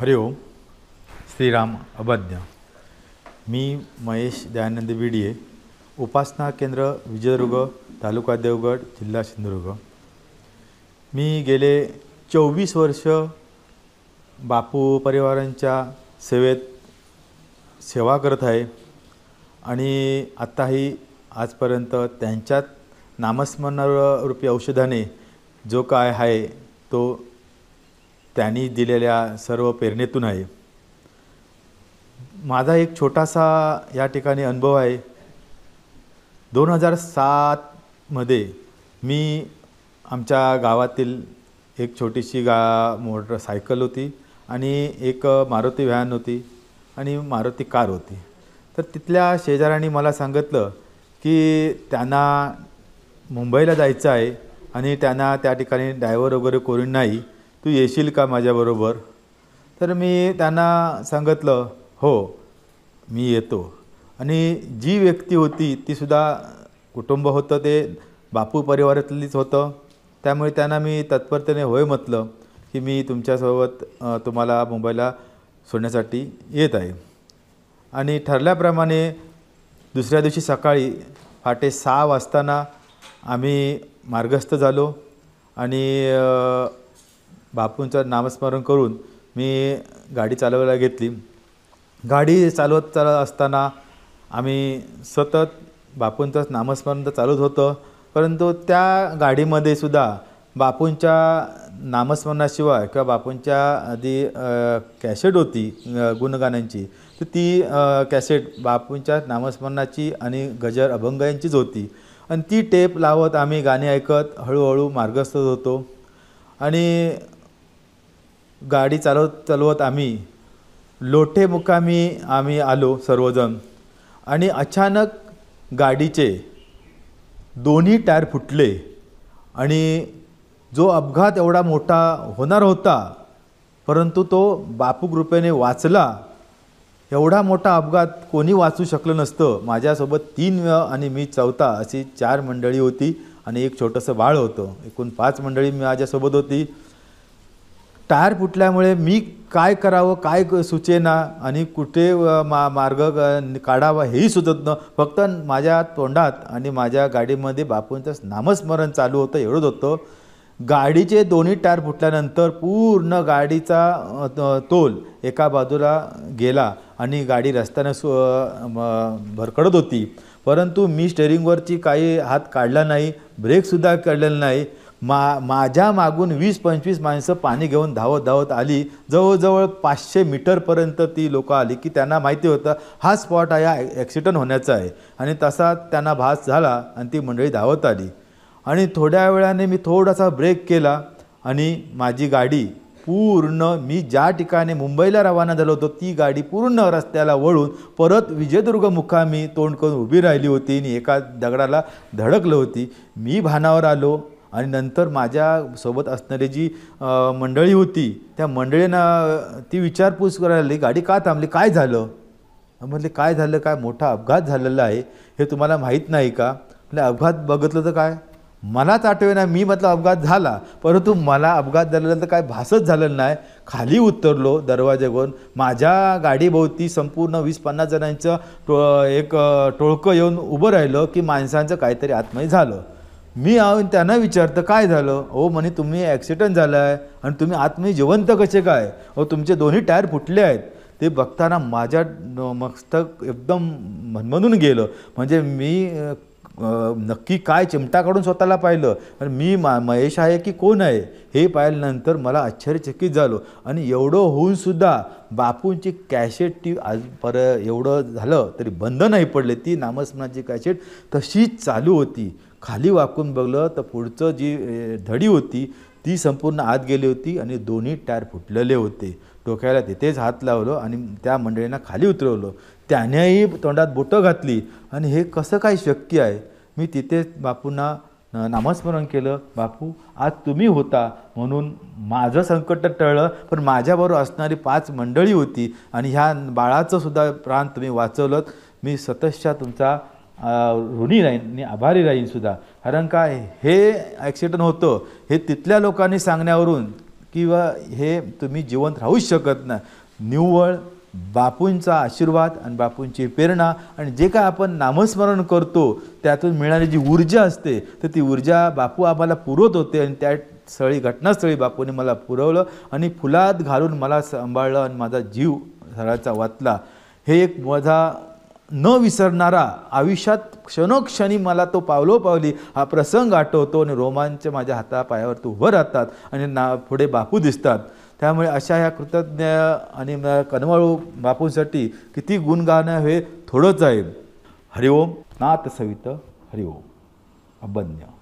हरिओम श्रीराम अभज्ञ मी महेश दयानंद विडिये उपासना केंद्र विजयदुर्ग तालुका देवगड जिल्हा सिंधुदुर्ग मी गेले चोवीस वर्ष बापू परिवारांच्या सेवेत सेवा करत आहे आणि आत्ताही आजपर्यंत त्यांच्यात नामस्मरण रूपी औषधाने जो काय आहे तो त्यांनी दिलेल्या सर्व प्रेरणेतून आहे माझा एक छोटासा या ठिकाणी अनुभव आहे दोन हजार सातमध्ये मी आमच्या गावातील एक छोटीशी गा मोटरसायकल होती आणि एक मारुती व्हॅन होती आणि मारुती कार होती तर तिथल्या शेजाऱ्यांनी मला सांगितलं की त्यांना मुंबईला जायचं आहे आणि त्यांना त्या ठिकाणी ड्रायव्हर वगैरे करून नाही तू येशील का माझ्याबरोबर तर मी त्यांना सांगितलं हो मी येतो आणि जी व्यक्ती होती तीसुद्धा कुटुंब होतं ते बापू परिवारातलीच होतं त्यामुळे त्यांना मी तत्परतेने होय म्हटलं की मी तुमच्यासोबत तुम्हाला मुंबईला सोडण्यासाठी येत आहे आणि ठरल्याप्रमाणे दुसऱ्या दिवशी सकाळी पहाटे सहा वाजताना आम्ही मार्गस्थ झालो आणि बापूंचं नामस्मरण करून मी गाडी चालवायला घेतली गाडी चालवत चालत असताना आम्ही सतत बापूंचंच नामस्मरण तर चालूच होतं परंतु त्या गाडीमध्ये सुद्धा बापूंच्या नामस्मरणाशिवाय किंवा बापूंच्या आधी कॅसेट होती गुणगाण्यांची तर ती कॅसेट बापूंच्या नामस्मरणाची आणि गजर अभंग यांचीच होती आणि ती टेप लावत आम्ही गाणी ऐकत हळूहळू मार्गस्थ होतो आणि गाडी चालवत चालवत आम्ही लोटे मुकामी आम्ही आलो सर्वजण आणि अचानक गाडीचे दोन्ही टायर फुटले आणि जो अपघात एवढा मोठा होणार होता परंतु तो बापू कृपेने वाचला एवढा मोठा अपघात कोणी वाचू शकलं नसतं माझ्यासोबत तीन आणि मी चौथा अशी चार मंडळी होती आणि एक छोटंसं बाळ होतं एकूण पाच मंडळी माझ्यासोबत होती टायर फुटल्यामुळे मी काय करावं काय सुचेना आणि कुठे मा मार्ग काढावा हेही सुचत न फक्त माझ्या तोंडात आणि माझ्या गाडीमध्ये बापूंचं नामस्मरण चालू होतं एवढंच होतं गाडीचे दोन्ही टायर फुटल्यानंतर पूर्ण गाडीचा तोल एका बाजूला गेला आणि गाडी रस्त्यानं सु भरकडत होती परंतु मी स्टेरिंगवरची काही हात काढला नाही ब्रेकसुद्धा काढलेला नाही मा माझ्या मागून वीस पंचवीस माणसं पाणी घेऊन धावत धावत आली जवळजवळ पाचशे मीटरपर्यंत ती लोकं आली की त्यांना माहिती होतं हा स्पॉट हा या ॲक्सिडंट होण्याचा आहे आणि तसा त्यांना भास झाला आणि ती मंडळी धावत आली आणि थोड्या वेळाने मी थोडासा ब्रेक केला आणि माझी गाडी पूर्ण मी ज्या ठिकाणी मुंबईला रवाना झालो होतो ती गाडी पूर्ण रस्त्याला वळून परत विजयदुर्ग मुखामी तोंड करून उभी राहिली होती आणि एका दगडाला धडकलं होती मी भानावर आलो आणि नंतर माझ्यासोबत असणारी जी मंडळी होती त्या मंडळीनं ती विचारपूस करायला गाडी का थांबली काय झालं म्हटले काय झालं काय मोठा अपघात झालेला आहे हे तुम्हाला माहीत नाही का म्हणजे अपघात बघितलं तर काय मलाच आठवेना मी म्हटलं अपघात झाला परंतु मला अपघात झालेला तर काय भासच झालेलं नाही खाली उतरलो दरवाज्यावरून माझ्या गाडीभोवती संपूर्ण वीस पन्नास जणांचं टो एक टोळकं येऊन उभं राहिलं की माणसांचं काहीतरी आत्मही झालं मी त्यांना विचारतं काय झालं हो म्हणे तुम्ही ॲक्सिडेंट झाला आहे आणि तुम्ही आतमध्ये जिवंत कसे काय हो तुमचे दोन्ही टायर फुटले आहेत ते बघताना माझ्या मस्तक एकदम म्हणून गेलं म्हणजे मी नक्की काय चिमटा काढून स्वतःला पाहिलं आणि मी मा महेश आहे की कोण आहे हे पाहिल्यानंतर मला आश्चर्यचकित झालो आणि एवढं होऊनसुद्धा बापूंची कॅशेट ती आज पर एवढं झालं तरी बंद नाही पडले ती नामस्मरणाची कॅसेट तशीच चालू होती खाली वाकून बघलं तर पुढचं जी धडी होती ती संपूर्ण आत गेली होती आणि दोन्ही टायर फुटलेले होते डोक्याला तिथेच हात लावलो आणि त्या मंडळींना खाली उतरवलं त्यानेही तोंडात बोटं घातली आणि हे कसं काय शक्य आहे मी तिथेच बापूंना नामस्मरण केलं बापू आज तुम्ही होता म्हणून माझं संकट टळलं पण माझ्याबरोबर असणारी पाच मंडळी होती आणि ह्या बाळाचंसुद्धा प्राण तुम्ही वाचवलं मी सतशा तुमचा ऋणी राहीन आणि आभारी राहीनसुद्धा कारण काय हे ॲक्सिडंट होतं हे तिथल्या लोकांनी सांगण्यावरून किंवा हे तुम्ही जिवंत राहूच शकत नाही निव्वळ बापूंचा आशीर्वाद आणि बापूंची प्रेरणा आणि जे काय आपण नामस्मरण करतो त्यातून मिळणारी जी ऊर्जा असते तर ती ऊर्जा बापू आम्हाला पुरवत होते आणि त्या स्थळी घटनास्थळी बापूने मला पुरवलं आणि फुलात घालून मला सांभाळलं आणि माझा जीव सराचा वाचला हे एक माझा न विसरणारा आयुष्यात क्षणोक्षणी मला तो पावली हा प्रसंग आठवतो आणि रोमांच माझ्या हातापायावरती उभं राहतात आणि ना पुढे बापू दिसतात त्यामुळे अशा ह्या कृतज्ञ आणि कनवाळू बापूंसाठी किती गुण गाणं हे थोडंच आहे हरिओम नाथ सवित हरिओम अबन्य